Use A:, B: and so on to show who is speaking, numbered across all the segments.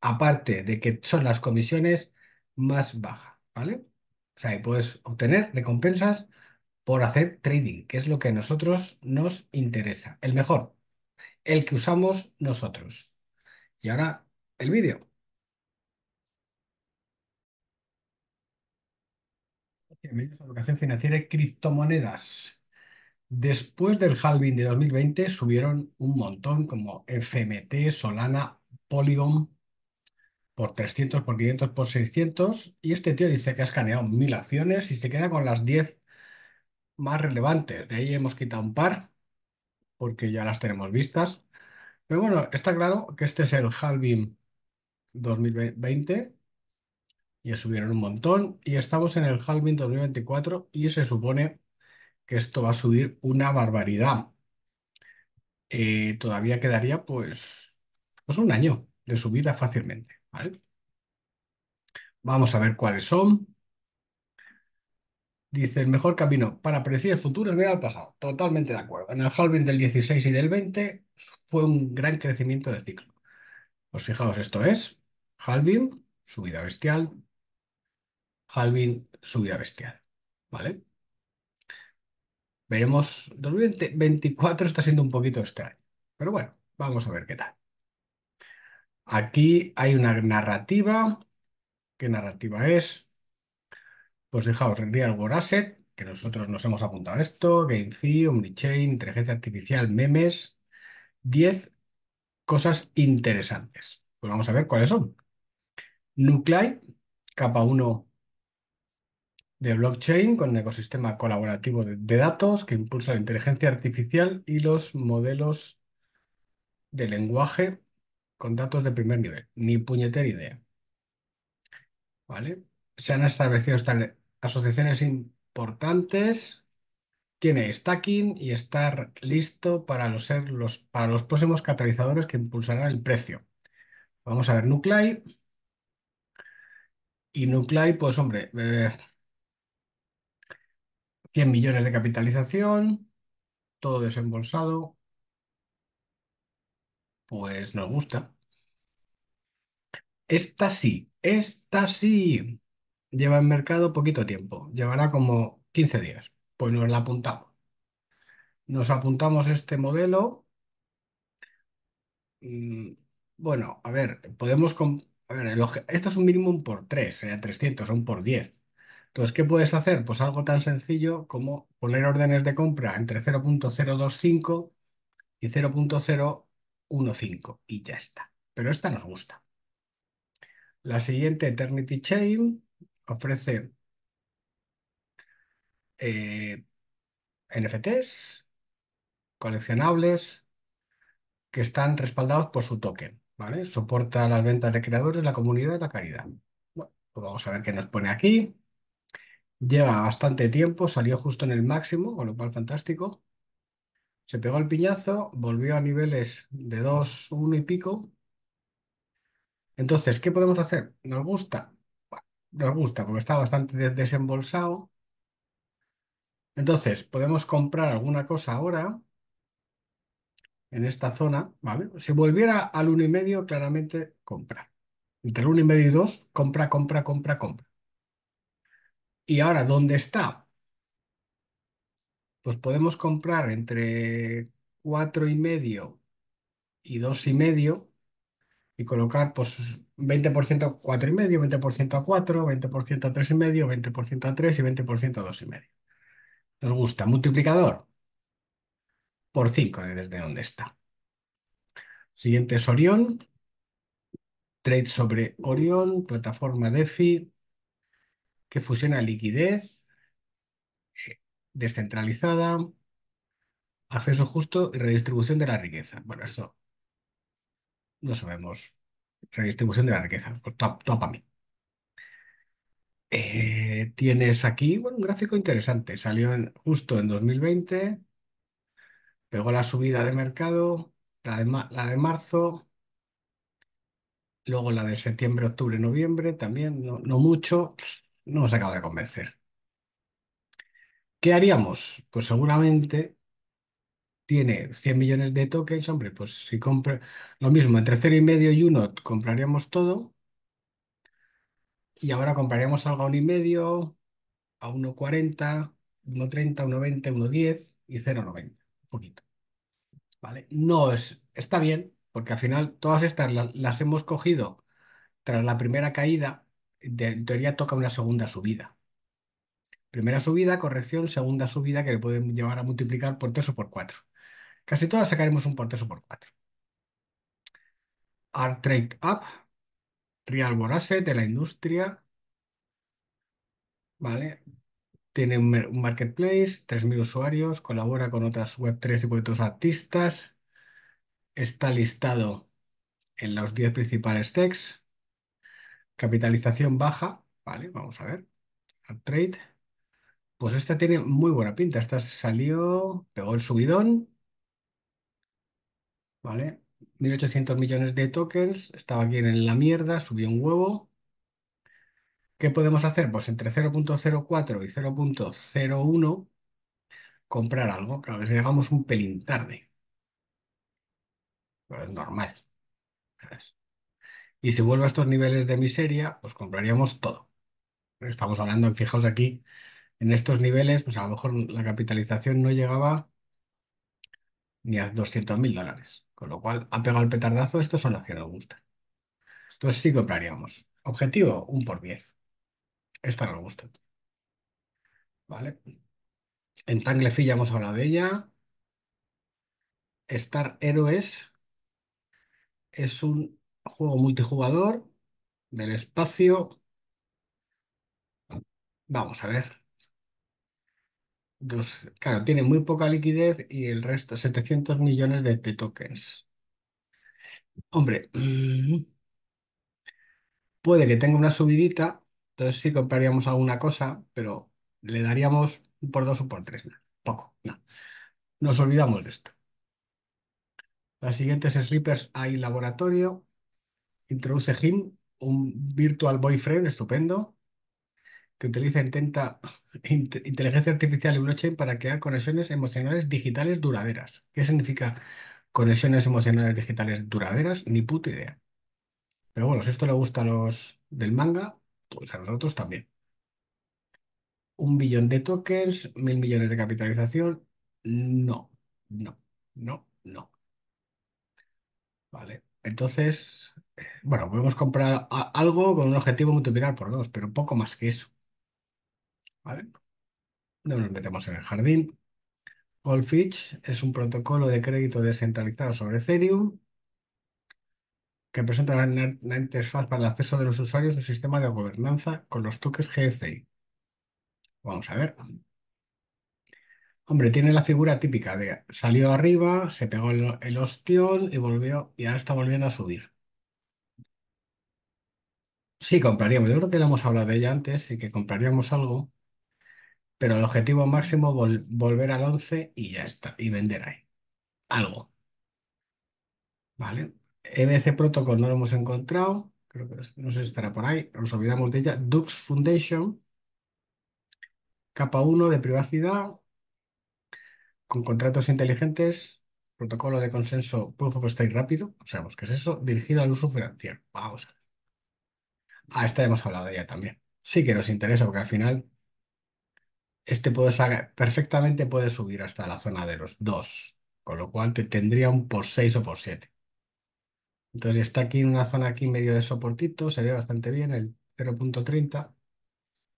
A: aparte de que son las comisiones más bajas, ¿vale? O sea, puedes obtener recompensas por hacer trading, que es lo que a nosotros nos interesa, el mejor, el que usamos nosotros. Y ahora el vídeo. Bienvenidos a Educación Financiera y Criptomonedas. Después del halving de 2020 subieron un montón como FMT, Solana, Polygon, por 300, por 500, por 600. Y este tío dice que ha escaneado mil acciones y se queda con las 10 más relevantes. De ahí hemos quitado un par porque ya las tenemos vistas. Pero bueno, está claro que este es el halving 2020 y subieron un montón y estamos en el halving 2024 y se supone que esto va a subir una barbaridad. Eh, todavía quedaría pues, pues un año de subida fácilmente. ¿vale? Vamos a ver cuáles son. Dice, el mejor camino para predecir el futuro es ver al pasado. Totalmente de acuerdo. En el halving del 16 y del 20 fue un gran crecimiento de ciclo. Pues fijaos, esto es halving, subida bestial, halving, subida bestial. ¿Vale? Veremos, 2024 está siendo un poquito extraño, pero bueno, vamos a ver qué tal. Aquí hay una narrativa. ¿Qué narrativa es? Pues fijaos, Real World Asset, que nosotros nos hemos apuntado a esto, GameFi, Omnichain, inteligencia artificial, memes. 10 cosas interesantes. Pues vamos a ver cuáles son. Nuclei, capa 1 de blockchain con un ecosistema colaborativo de, datos que impulsa la inteligencia artificial y los modelos de lenguaje con datos de primer nivel. Ni puñetera idea. ¿Vale? Se han establecido estas asociaciones importantes. Tiene stacking y estar listo para los, ser los, para los próximos catalizadores que impulsarán el precio. Vamos a ver Nuclei. Y Nuclei, pues hombre, 100 eh, millones de capitalización, todo desembolsado, pues nos gusta. Esta sí, esta sí. Lleva en mercado poquito tiempo, llevará como 15 días. Pues nos la apuntamos. Nos apuntamos este modelo. Mm, bueno, a ver, podemos... A ver, esto es un mínimo por 3, sería 300, son por 10. Entonces, ¿qué puedes hacer? Pues algo tan sencillo como poner órdenes de compra entre 0.025 y 0.0 1.5 y ya está. Pero esta nos gusta. La siguiente, Eternity Chain, ofrece eh, NFTs coleccionables que están respaldados por su token. ¿vale? Soporta las ventas de creadores, la comunidad y la caridad. Bueno, pues vamos a ver qué nos pone aquí. Lleva bastante tiempo, salió justo en el máximo, con lo cual fantástico. Se pegó el piñazo, volvió a niveles de 2, 1 y pico. Entonces, ¿qué podemos hacer? ¿Nos gusta? nos gusta porque está bastante desembolsado. Entonces, podemos comprar alguna cosa ahora en esta zona, ¿vale? Si volviera al 1,5, claramente compra. Entre el 1,5 y 2, compra, compra, compra, compra. Y ahora, ¿dónde está? pues podemos comprar entre 4,5 y medio y y medio y colocar pues 20% a 4,5, y medio, 20% a 4, 20% a 3,5, y medio, 20% a 3 y 20% a 2,5. y medio. Nos gusta multiplicador por 5 desde donde está. Siguiente es Orión. Trade sobre Orión, plataforma DeFi que fusiona liquidez descentralizada, acceso justo y redistribución de la riqueza. Bueno, esto no sabemos. Redistribución de la riqueza, pues todo, para mí. Eh, tienes aquí bueno, un gráfico interesante. Salió justo en 2020, pegó la subida de mercado, la de, marzo, luego la de septiembre, octubre, noviembre, también no, mucho, no os acabo de convencer. ¿Qué haríamos? Pues seguramente tiene 100 millones de tokens, hombre, pues si compra lo mismo, entre 0,5 y 1 compraríamos todo y ahora compraríamos algo a 1,5, a 1,40, 1,30, 1,20, 1,10 y 0,90, un poquito. ¿Vale? No es, está bien, porque al final todas estas las hemos cogido tras la primera caída, en teoría toca una segunda subida. Primera subida, corrección, segunda subida que le pueden llevar a multiplicar por 3 o por 4. Casi todas sacaremos un por 3 o por 4. Art Trade Up, Real World de la industria. ¿Vale? Tiene un, marketplace, 3.000 usuarios, colabora con otras Web3 y con otros artistas. Está listado en los 10 principales techs. Capitalización baja, ¿vale? Vamos a ver. Art Trade. Pues esta tiene muy buena pinta. Esta salió, pegó el subidón, ¿vale? 1.800 millones de tokens, estaba bien en la mierda, subió un huevo. ¿Qué podemos hacer? Pues entre 0.04 y 0.01 comprar algo. Claro que llegamos un pelín tarde. Pero es normal. ¿sabes? Y si vuelve a estos niveles de miseria, pues compraríamos todo. Estamos hablando, fijaos aquí, en estos niveles, pues a lo mejor la capitalización no llegaba ni a 200.000 dólares. Con lo cual, ha pegado el petardazo, estos son los que nos gustan. Entonces sí compraríamos. Objetivo, un por 10. Esta nos gusta. ¿Vale? En Tanglefilla ya hemos hablado de ella. Star Heroes es un juego multijugador del espacio. Vamos a ver. Pues, claro, tiene muy poca liquidez y el resto, 700 millones de T-tokens. Hombre, puede que tenga una subidita, entonces sí compraríamos alguna cosa, pero le daríamos por dos o por tres, poco, Nos olvidamos de esto. Las siguientes slippers hay laboratorio, introduce Jim un virtual boyfriend estupendo, que utiliza intenta, inteligencia artificial y blockchain para crear conexiones emocionales digitales duraderas. ¿Qué significa conexiones emocionales digitales duraderas? Ni puta idea. Pero bueno, si esto le gusta a los del manga, pues a nosotros también. ¿Un billón de tokens? ¿Mil millones de capitalización? No, no, no, no. Vale, entonces, eh, bueno, podemos comprar algo con un objetivo multiplicar por dos, pero poco más que eso. ¿vale? No nos metemos en el jardín. Goldfish es un protocolo de crédito descentralizado sobre Ethereum que presenta una interfaz para el acceso de los usuarios del sistema de gobernanza con los toques GFI. Vamos a ver. Hombre, tiene la figura típica de salió arriba, se pegó el, ostión y volvió y ahora está volviendo a subir. Sí, compraríamos. Yo creo que le hemos hablado de ella antes y que compraríamos algo pero el objetivo máximo, volver al 11 y ya está, y vender ahí algo, ¿vale? EBC Protocol no lo hemos encontrado, creo que no sé si estará por ahí, nos olvidamos de ella. Dux Foundation, capa 1 de privacidad, con contratos inteligentes, protocolo de consenso Proof of Stake rápido, o sea, ¿qué es eso? Dirigido al uso financiero. Vamos a ver. Ah, esta hemos hablado de ella también. Sí que nos interesa porque al final este puede sacar, perfectamente puede subir hasta la zona de los 2, con lo cual te tendría un por 6 o por 7. Entonces está aquí en una zona aquí medio de soportito, se ve bastante bien el 0.30.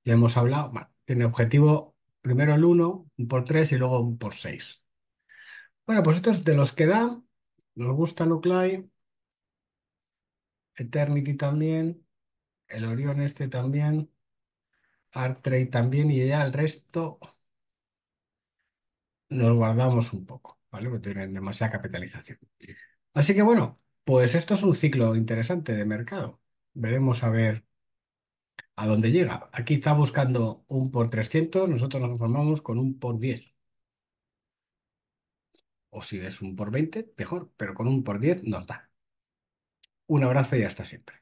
A: Ya hemos hablado, tiene objetivo primero el 1, un por 3 y luego un por 6. Bueno, pues estos de los que dan, nos gusta Nuclei, Eternity también, el Orión este también, Trade también y ya el resto nos guardamos un poco, ¿vale? Porque tienen demasiada capitalización. Así que bueno, pues esto es un ciclo interesante de mercado. Veremos a ver a dónde llega. Aquí está buscando un por 300, nosotros nos conformamos con un por 10. O si es un por 20, mejor, pero con un por 10 nos da. Un abrazo y hasta siempre.